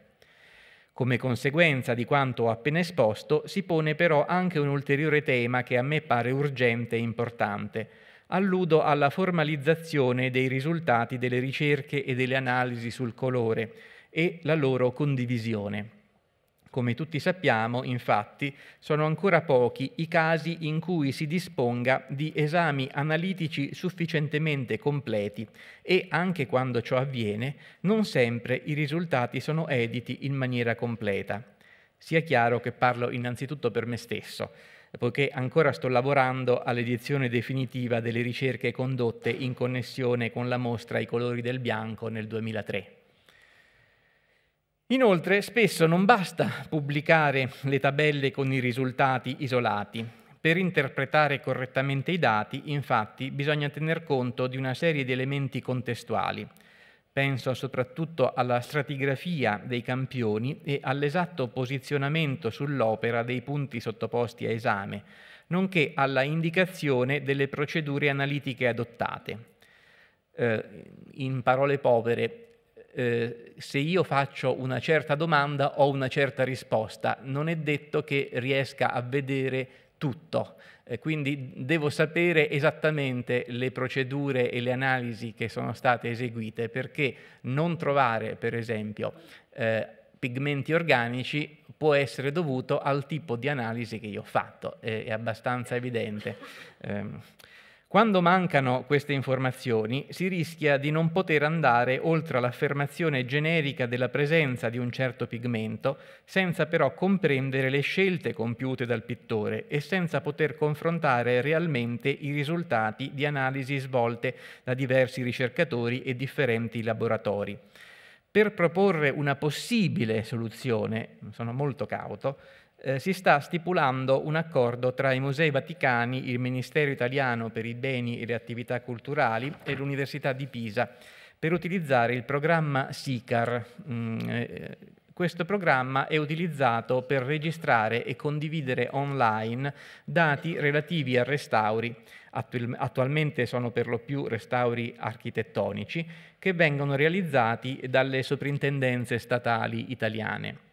Come conseguenza di quanto ho appena esposto, si pone però anche un ulteriore tema che a me pare urgente e importante. Alludo alla formalizzazione dei risultati delle ricerche e delle analisi sul colore e la loro condivisione. Come tutti sappiamo, infatti, sono ancora pochi i casi in cui si disponga di esami analitici sufficientemente completi e, anche quando ciò avviene, non sempre i risultati sono editi in maniera completa. Sia chiaro che parlo innanzitutto per me stesso, poiché ancora sto lavorando all'edizione definitiva delle ricerche condotte in connessione con la mostra I colori del bianco nel 2003. Inoltre, spesso non basta pubblicare le tabelle con i risultati isolati. Per interpretare correttamente i dati, infatti, bisogna tener conto di una serie di elementi contestuali. Penso soprattutto alla stratigrafia dei campioni e all'esatto posizionamento sull'opera dei punti sottoposti a esame, nonché alla indicazione delle procedure analitiche adottate. Eh, in parole povere, eh, se io faccio una certa domanda ho una certa risposta, non è detto che riesca a vedere tutto. Eh, quindi devo sapere esattamente le procedure e le analisi che sono state eseguite perché non trovare, per esempio, eh, pigmenti organici può essere dovuto al tipo di analisi che io ho fatto, è, eh, è abbastanza evidente. Eh, quando mancano queste informazioni si rischia di non poter andare oltre l'affermazione generica della presenza di un certo pigmento, senza però comprendere le scelte compiute dal pittore e senza poter confrontare realmente i risultati di analisi svolte da diversi ricercatori e differenti laboratori. Per proporre una possibile soluzione, sono molto cauto, eh, si sta stipulando un accordo tra i Musei Vaticani, il Ministero italiano per i beni e le attività culturali e l'Università di Pisa per utilizzare il programma SICAR. Mm, eh, questo programma è utilizzato per registrare e condividere online dati relativi a restauri, attualmente sono per lo più restauri architettonici, che vengono realizzati dalle soprintendenze statali italiane.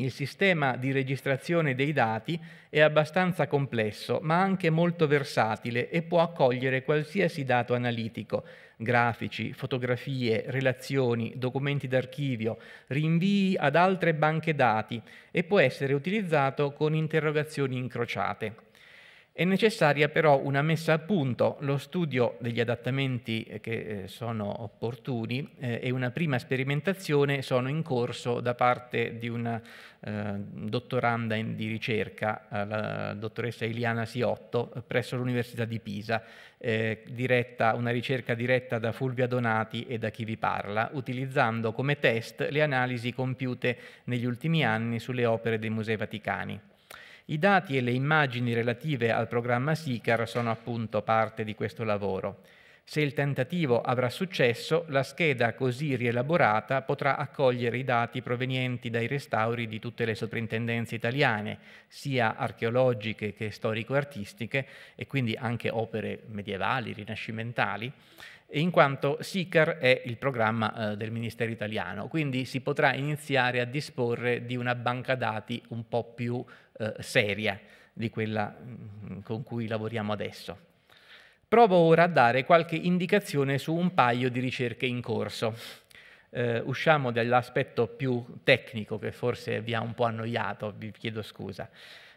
Il sistema di registrazione dei dati è abbastanza complesso, ma anche molto versatile e può accogliere qualsiasi dato analitico, grafici, fotografie, relazioni, documenti d'archivio, rinvii ad altre banche dati e può essere utilizzato con interrogazioni incrociate. È necessaria però una messa a punto, lo studio degli adattamenti eh, che eh, sono opportuni eh, e una prima sperimentazione sono in corso da parte di una dottoranda di ricerca, la dottoressa Iliana Siotto, presso l'Università di Pisa, diretta, una ricerca diretta da Fulvia Donati e da chi vi parla, utilizzando come test le analisi compiute negli ultimi anni sulle opere dei Musei Vaticani. I dati e le immagini relative al programma SICAR sono appunto parte di questo lavoro. Se il tentativo avrà successo, la scheda così rielaborata potrà accogliere i dati provenienti dai restauri di tutte le soprintendenze italiane, sia archeologiche che storico-artistiche, e quindi anche opere medievali, rinascimentali, in quanto SICAR è il programma eh, del Ministero italiano, quindi si potrà iniziare a disporre di una banca dati un po' più eh, seria di quella mm, con cui lavoriamo adesso. Provo ora a dare qualche indicazione su un paio di ricerche in corso. Eh, usciamo dall'aspetto più tecnico che forse vi ha un po' annoiato, vi chiedo scusa.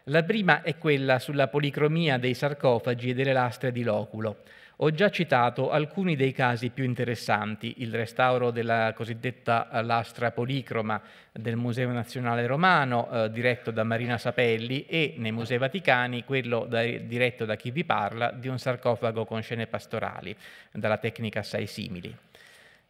La prima è quella sulla policromia dei sarcofagi e delle lastre di loculo. Ho già citato alcuni dei casi più interessanti, il restauro della cosiddetta lastra policroma del Museo Nazionale Romano, eh, diretto da Marina Sapelli, e nei Musei Vaticani quello da, diretto da chi vi parla di un sarcofago con scene pastorali, dalla tecnica assai simili.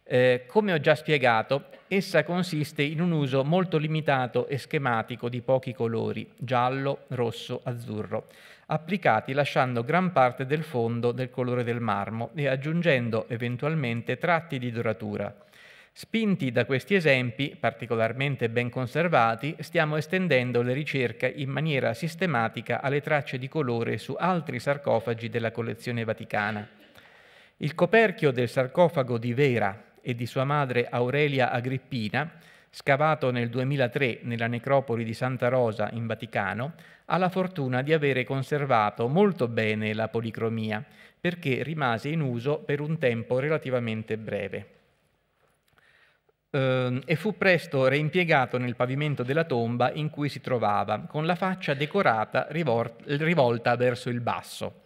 Eh, come ho già spiegato, essa consiste in un uso molto limitato e schematico di pochi colori, giallo, rosso, azzurro, applicati lasciando gran parte del fondo del colore del marmo e aggiungendo eventualmente tratti di doratura. Spinti da questi esempi, particolarmente ben conservati, stiamo estendendo le ricerche in maniera sistematica alle tracce di colore su altri sarcofagi della collezione vaticana. Il coperchio del sarcofago di Vera e di sua madre Aurelia Agrippina, scavato nel 2003 nella necropoli di Santa Rosa in Vaticano, ha la fortuna di avere conservato molto bene la policromia, perché rimase in uso per un tempo relativamente breve. Ehm, e fu presto reimpiegato nel pavimento della tomba in cui si trovava, con la faccia decorata rivolta verso il basso.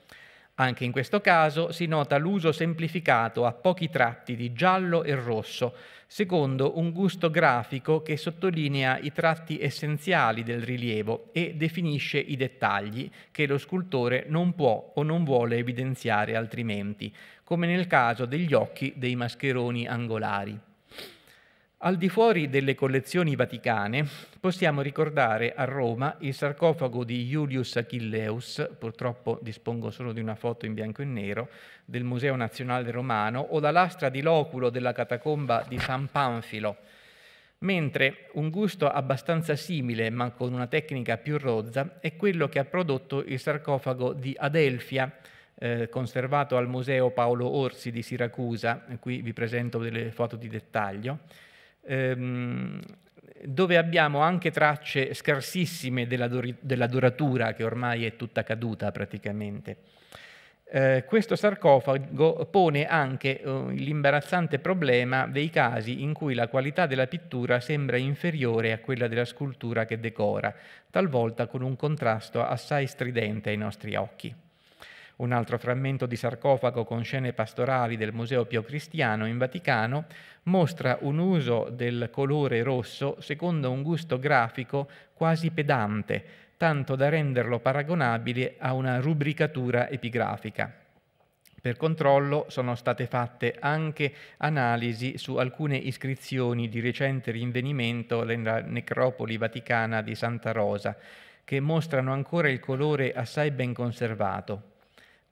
Anche in questo caso si nota l'uso semplificato a pochi tratti di giallo e rosso, Secondo, un gusto grafico che sottolinea i tratti essenziali del rilievo e definisce i dettagli che lo scultore non può o non vuole evidenziare altrimenti, come nel caso degli occhi dei mascheroni angolari. Al di fuori delle collezioni vaticane possiamo ricordare a Roma il sarcofago di Julius Achilleus, purtroppo dispongo solo di una foto in bianco e nero, del Museo Nazionale Romano, o la lastra di loculo della catacomba di San Panfilo, mentre un gusto abbastanza simile ma con una tecnica più rozza è quello che ha prodotto il sarcofago di Adelfia, eh, conservato al Museo Paolo Orsi di Siracusa, qui vi presento delle foto di dettaglio, ehm, dove abbiamo anche tracce scarsissime della, doratura che ormai è tutta caduta praticamente. Eh, questo sarcofago pone anche eh, l'imbarazzante problema dei casi in cui la qualità della pittura sembra inferiore a quella della scultura che decora, talvolta con un contrasto assai stridente ai nostri occhi un altro frammento di sarcofago con scene pastorali del Museo Pio Cristiano in Vaticano mostra un uso del colore rosso secondo un gusto grafico quasi pedante, tanto da renderlo paragonabile a una rubricatura epigrafica. Per controllo sono state fatte anche analisi su alcune iscrizioni di recente rinvenimento nella necropoli vaticana di Santa Rosa, che mostrano ancora il colore assai ben conservato,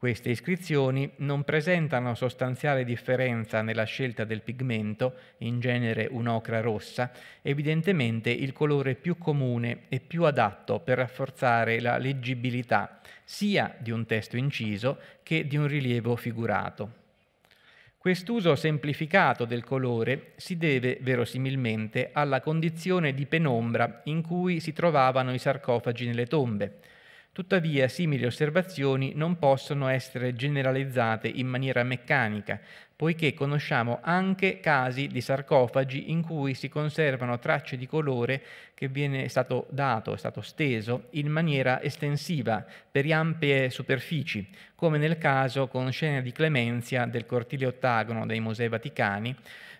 queste iscrizioni non presentano sostanziale differenza nella scelta del pigmento, in genere un'ocra rossa, evidentemente il colore più comune e più adatto per rafforzare la leggibilità sia di un testo inciso che di un rilievo figurato. Quest'uso semplificato del colore si deve verosimilmente alla condizione di penombra in cui si trovavano i sarcofagi nelle tombe, Tuttavia simili osservazioni non possono essere generalizzate in maniera meccanica, poiché conosciamo anche casi di sarcofagi in cui si conservano tracce di colore che viene stato dato, è stato steso in maniera estensiva per ampie superfici, come nel caso con scena di clemenzia del cortile ottagono dei Musei Vaticani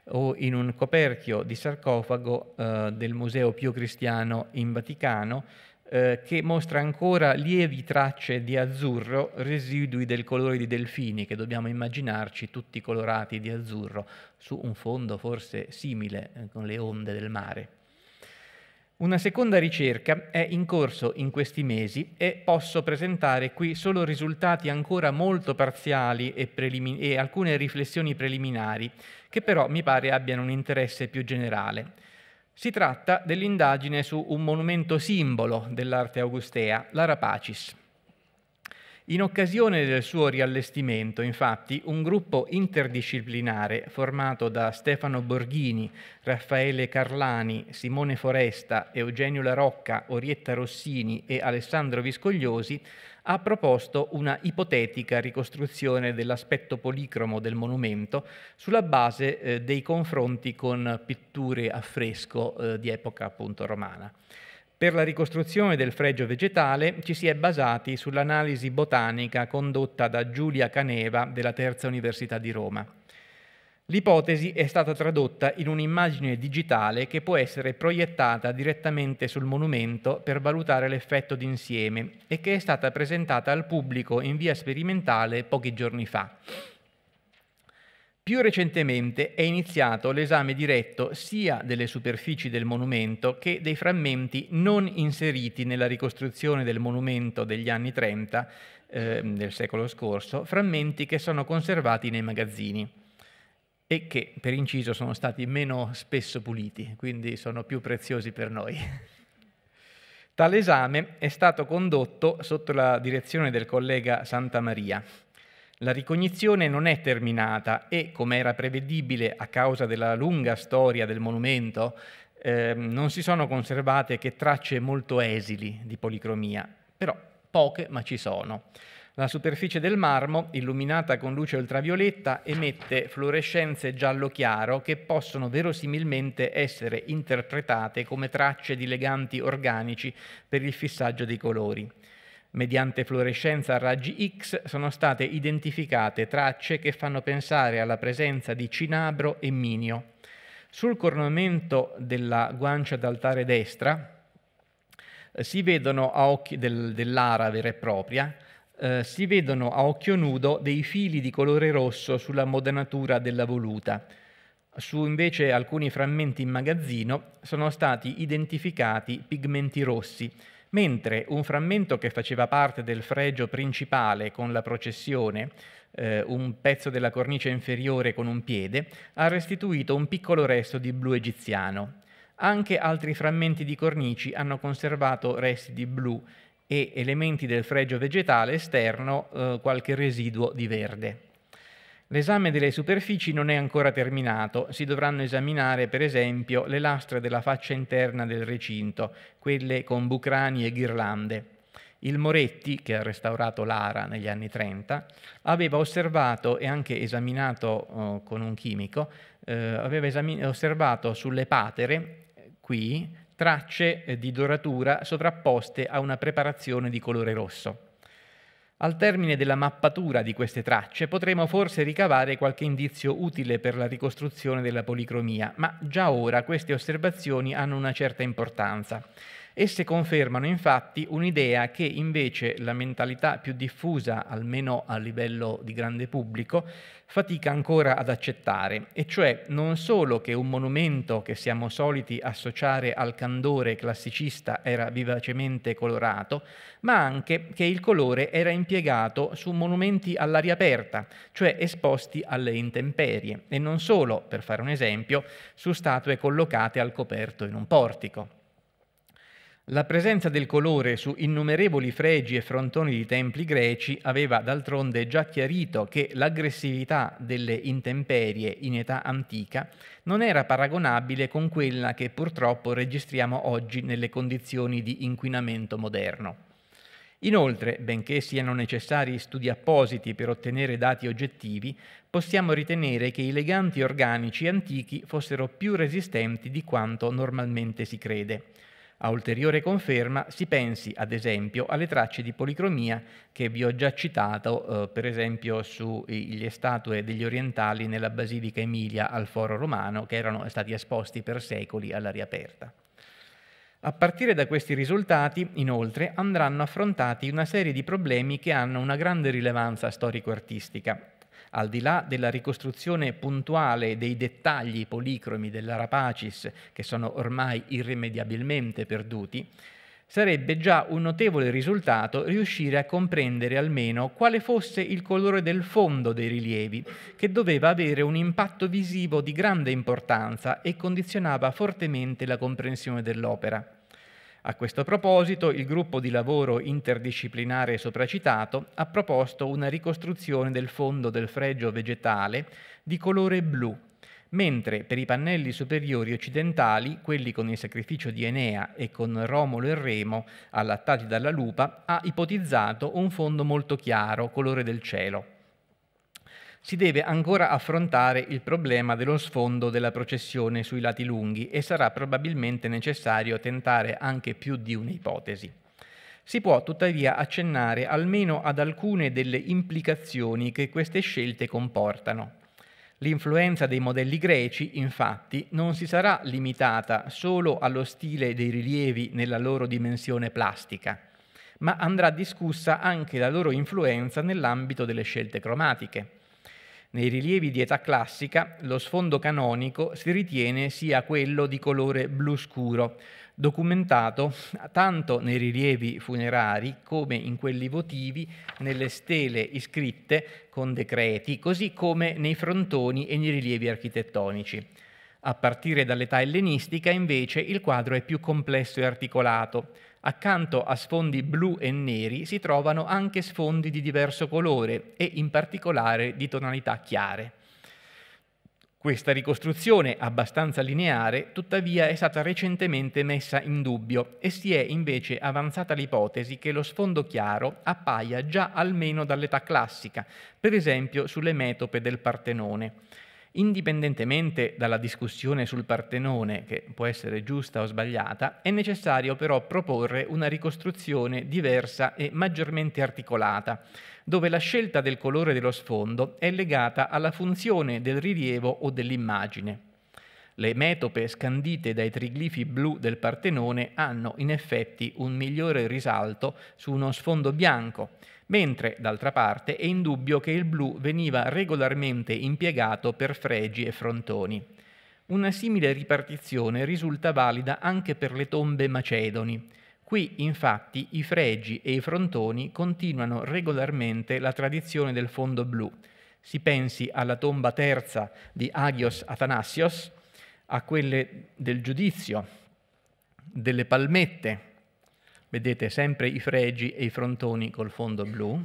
o in un coperchio di sarcofago eh, del Museo Pio Cristiano in Vaticano eh, che mostra ancora lievi tracce di azzurro, residui del colore di delfini, che dobbiamo immaginarci tutti colorati di azzurro, su un fondo forse simile eh, con le onde del mare. Una seconda ricerca è in corso in questi mesi e posso presentare qui solo risultati ancora molto parziali e, e alcune riflessioni preliminari, che però mi pare abbiano un interesse più generale. Si tratta dell'indagine su un monumento simbolo dell'arte augustea, la Rapacis. In occasione del suo riallestimento, infatti, un gruppo interdisciplinare formato da Stefano Borghini, Raffaele Carlani, Simone Foresta, Eugenio Larocca, Orietta Rossini e Alessandro Viscogliosi ha proposto una ipotetica ricostruzione dell'aspetto policromo del monumento sulla base eh, dei confronti con pitture a fresco eh, di epoca appunto romana. Per la ricostruzione del fregio vegetale ci si è basati sull'analisi botanica condotta da Giulia Caneva della Terza Università di Roma. L'ipotesi è stata tradotta in un'immagine digitale che può essere proiettata direttamente sul monumento per valutare l'effetto d'insieme e che è stata presentata al pubblico in via sperimentale pochi giorni fa. Più recentemente è iniziato l'esame diretto sia delle superfici del monumento che dei frammenti non inseriti nella ricostruzione del monumento degli anni 30 eh, del secolo scorso, frammenti che sono conservati nei magazzini e che per inciso sono stati meno spesso puliti, quindi sono più preziosi per noi. Tale esame è stato condotto sotto la direzione del collega Santa Maria. La ricognizione non è terminata e, come era prevedibile a causa della lunga storia del monumento, eh, non si sono conservate che tracce molto esili di policromia, però poche ma ci sono. La superficie del marmo, illuminata con luce ultravioletta, emette fluorescenze giallo chiaro che possono verosimilmente essere interpretate come tracce di leganti organici per il fissaggio dei colori. Mediante fluorescenza a raggi X sono state identificate tracce che fanno pensare alla presenza di cinabro e minio. Sul coronamento della guancia d'altare destra eh, si vedono a occhi del, dell'ara vera e propria eh, si vedono a occhio nudo dei fili di colore rosso sulla modanatura della voluta. Su invece alcuni frammenti in magazzino sono stati identificati pigmenti rossi, mentre un frammento che faceva parte del fregio principale con la processione, eh, un pezzo della cornice inferiore con un piede, ha restituito un piccolo resto di blu egiziano. Anche altri frammenti di cornici hanno conservato resti di blu e elementi del fregio vegetale esterno eh, qualche residuo di verde. L'esame delle superfici non è ancora terminato, si dovranno esaminare per esempio le lastre della faccia interna del recinto, quelle con bucrani e ghirlande. Il Moretti, che ha restaurato l'Ara negli anni 30, aveva osservato e anche esaminato eh, con un chimico, eh, aveva osservato sulle patere, qui, tracce eh, di doratura sovrapposte a una preparazione di colore rosso. Al termine della mappatura di queste tracce potremo forse ricavare qualche indizio utile per la ricostruzione della policromia, ma già ora queste osservazioni hanno una certa importanza. Esse confermano infatti un'idea che invece la mentalità più diffusa, almeno a livello di grande pubblico, fatica ancora ad accettare, e cioè non solo che un monumento che siamo soliti associare al candore classicista era vivacemente colorato, ma anche che il colore era impiegato su monumenti all'aria aperta, cioè esposti alle intemperie, e non solo, per fare un esempio, su statue collocate al coperto in un portico. La presenza del colore su innumerevoli fregi e frontoni di templi greci aveva d'altronde già chiarito che l'aggressività delle intemperie in età antica non era paragonabile con quella che purtroppo registriamo oggi nelle condizioni di inquinamento moderno. Inoltre, benché siano necessari studi appositi per ottenere dati oggettivi, possiamo ritenere che i leganti organici antichi fossero più resistenti di quanto normalmente si crede. A ulteriore conferma si pensi ad esempio alle tracce di policromia che vi ho già citato, eh, per esempio sulle statue degli orientali nella Basilica Emilia al Foro Romano che erano stati esposti per secoli all'aria aperta. A partire da questi risultati, inoltre, andranno affrontati una serie di problemi che hanno una grande rilevanza storico-artistica al di là della ricostruzione puntuale dei dettagli policromi dell'Arapacis, che sono ormai irrimediabilmente perduti, sarebbe già un notevole risultato riuscire a comprendere almeno quale fosse il colore del fondo dei rilievi, che doveva avere un impatto visivo di grande importanza e condizionava fortemente la comprensione dell'opera. A questo proposito, il gruppo di lavoro interdisciplinare sopracitato ha proposto una ricostruzione del fondo del fregio vegetale di colore blu, mentre per i pannelli superiori occidentali, quelli con il sacrificio di Enea e con Romolo e Remo allattati dalla lupa, ha ipotizzato un fondo molto chiaro, colore del cielo si deve ancora affrontare il problema dello sfondo della processione sui lati lunghi e sarà probabilmente necessario tentare anche più di un'ipotesi. Si può tuttavia accennare almeno ad alcune delle implicazioni che queste scelte comportano. L'influenza dei modelli greci, infatti, non si sarà limitata solo allo stile dei rilievi nella loro dimensione plastica, ma andrà discussa anche la loro influenza nell'ambito delle scelte cromatiche. Nei rilievi di età classica lo sfondo canonico si ritiene sia quello di colore blu scuro, documentato tanto nei rilievi funerari come in quelli votivi, nelle stele iscritte con decreti, così come nei frontoni e nei rilievi architettonici. A partire dall'età ellenistica invece il quadro è più complesso e articolato. Accanto a sfondi blu e neri si trovano anche sfondi di diverso colore e in particolare di tonalità chiare. Questa ricostruzione, abbastanza lineare, tuttavia è stata recentemente messa in dubbio e si è invece avanzata l'ipotesi che lo sfondo chiaro appaia già almeno dall'età classica, per esempio sulle metope del Partenone. Indipendentemente dalla discussione sul Partenone, che può essere giusta o sbagliata, è necessario però proporre una ricostruzione diversa e maggiormente articolata, dove la scelta del colore dello sfondo è legata alla funzione del rilievo o dell'immagine. Le metope scandite dai triglifi blu del Partenone hanno in effetti un migliore risalto su uno sfondo bianco, mentre, d'altra parte, è indubbio che il blu veniva regolarmente impiegato per fregi e frontoni. Una simile ripartizione risulta valida anche per le tombe macedoni. Qui, infatti, i fregi e i frontoni continuano regolarmente la tradizione del fondo blu. Si pensi alla tomba terza di Agios Athanasios, a quelle del giudizio, delle palmette Vedete sempre i fregi e i frontoni col fondo blu.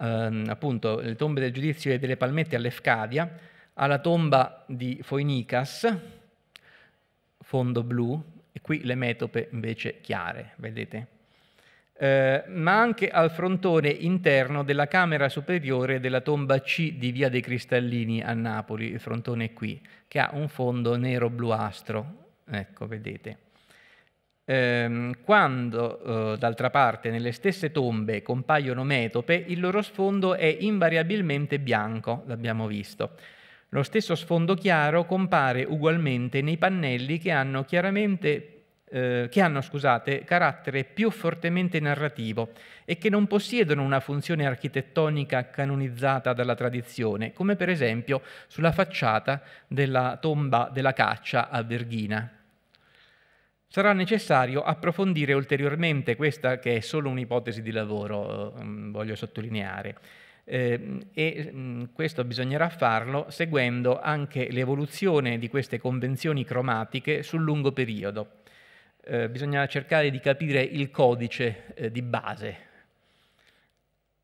Um, appunto, le tombe del giudizio e delle palmette all'Efcadia, alla tomba di Foinicas, fondo blu, e qui le metope invece chiare, vedete? Eh, ma anche al frontone interno della camera superiore della tomba C di Via dei Cristallini a Napoli, il frontone qui, che ha un fondo nero-bluastro. Ecco, vedete ehm, quando eh, d'altra parte nelle stesse tombe compaiono metope, il loro sfondo è invariabilmente bianco, l'abbiamo visto. Lo stesso sfondo chiaro compare ugualmente nei pannelli che hanno, eh, che hanno scusate, carattere più fortemente narrativo e che non possiedono una funzione architettonica canonizzata dalla tradizione, come per esempio sulla facciata della tomba della caccia a Verghina sarà necessario approfondire ulteriormente questa che è solo un'ipotesi di lavoro, eh, mm, voglio sottolineare. Eh, e mm, questo bisognerà farlo seguendo anche l'evoluzione di queste convenzioni cromatiche sul lungo periodo. Eh, bisognerà cercare di capire il codice di base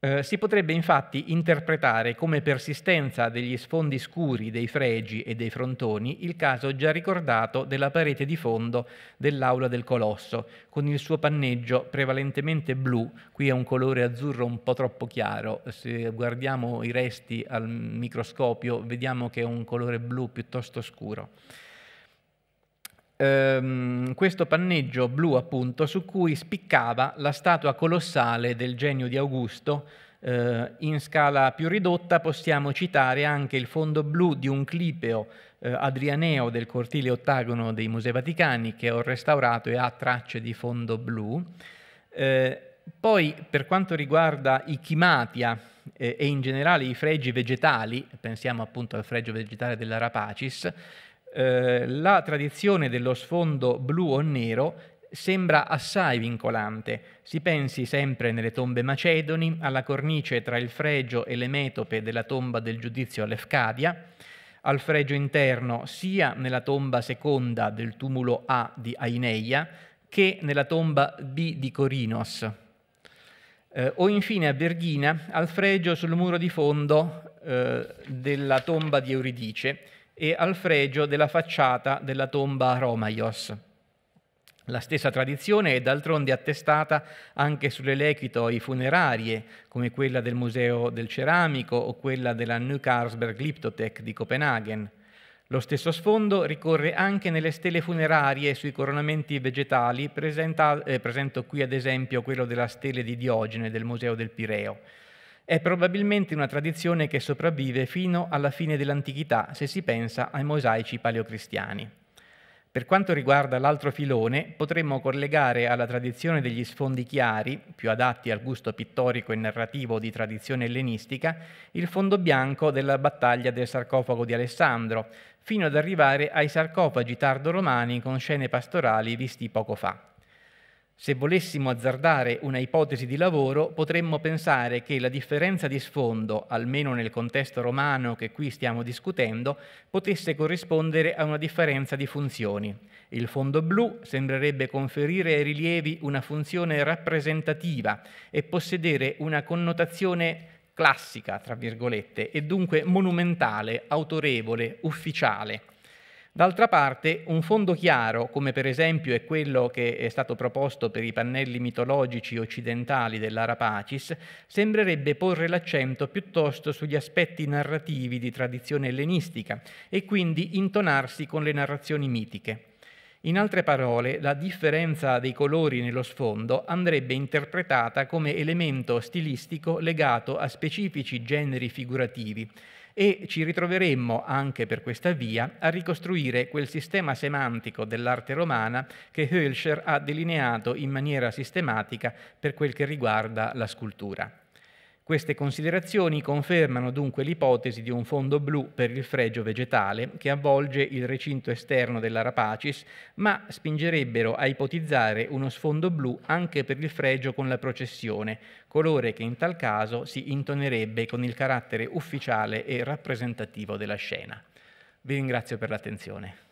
eh, si potrebbe infatti interpretare come persistenza degli sfondi scuri dei fregi e dei frontoni il caso già ricordato della parete di fondo dell'aula del Colosso, con il suo panneggio prevalentemente blu, qui è un colore azzurro un po' troppo chiaro, se guardiamo i resti al microscopio vediamo che è un colore blu piuttosto scuro ehm, questo panneggio blu appunto su cui spiccava la statua colossale del genio di Augusto. Eh, in scala più ridotta possiamo citare anche il fondo blu di un clipeo eh, adrianeo del cortile ottagono dei Musei Vaticani che ho restaurato e ha tracce di fondo blu. Eh, poi per quanto riguarda i chimatia eh, e in generale i fregi vegetali, pensiamo appunto al fregio vegetale della Rapacis, eh, la tradizione dello sfondo blu o nero sembra assai vincolante. Si pensi sempre nelle tombe macedoni alla cornice tra il fregio e le metope della tomba del giudizio all'Efcadia, al fregio interno sia nella tomba seconda del tumulo A di Aineia che nella tomba B di Corinos. Eh, o infine a Berghina al fregio sul muro di fondo eh, della tomba di Euridice, e al fregio della facciata della tomba Romaios. La stessa tradizione è d'altronde attestata anche sulle lequitoi funerarie, come quella del Museo del Ceramico o quella della New Carlsberg Glyptothek di Copenaghen. Lo stesso sfondo ricorre anche nelle stele funerarie sui coronamenti vegetali, presenta, eh, presento qui ad esempio quello della stele di Diogene del Museo del Pireo. È probabilmente una tradizione che sopravvive fino alla fine dell'antichità, se si pensa ai mosaici paleocristiani. Per quanto riguarda l'altro filone, potremmo collegare alla tradizione degli sfondi chiari, più adatti al gusto pittorico e narrativo di tradizione ellenistica, il fondo bianco della battaglia del sarcofago di Alessandro, fino ad arrivare ai sarcofagi tardo-romani con scene pastorali visti poco fa. Se volessimo azzardare una ipotesi di lavoro, potremmo pensare che la differenza di sfondo, almeno nel contesto romano che qui stiamo discutendo, potesse corrispondere a una differenza di funzioni. Il fondo blu sembrerebbe conferire ai rilievi una funzione rappresentativa e possedere una connotazione classica, tra virgolette, e dunque monumentale, autorevole, ufficiale D'altra parte, un fondo chiaro, come per esempio è quello che è stato proposto per i pannelli mitologici occidentali della Rapacis, sembrerebbe porre l'accento piuttosto sugli aspetti narrativi di tradizione ellenistica e quindi intonarsi con le narrazioni mitiche. In altre parole, la differenza dei colori nello sfondo andrebbe interpretata come elemento stilistico legato a specifici generi figurativi e ci ritroveremmo anche per questa via a ricostruire quel sistema semantico dell'arte romana che Hölscher ha delineato in maniera sistematica per quel che riguarda la scultura. Queste considerazioni confermano dunque l'ipotesi di un fondo blu per il fregio vegetale che avvolge il recinto esterno della rapacis, ma spingerebbero a ipotizzare uno sfondo blu anche per il fregio con la processione, colore che in tal caso si intonerebbe con il carattere ufficiale e rappresentativo della scena. Vi ringrazio per l'attenzione.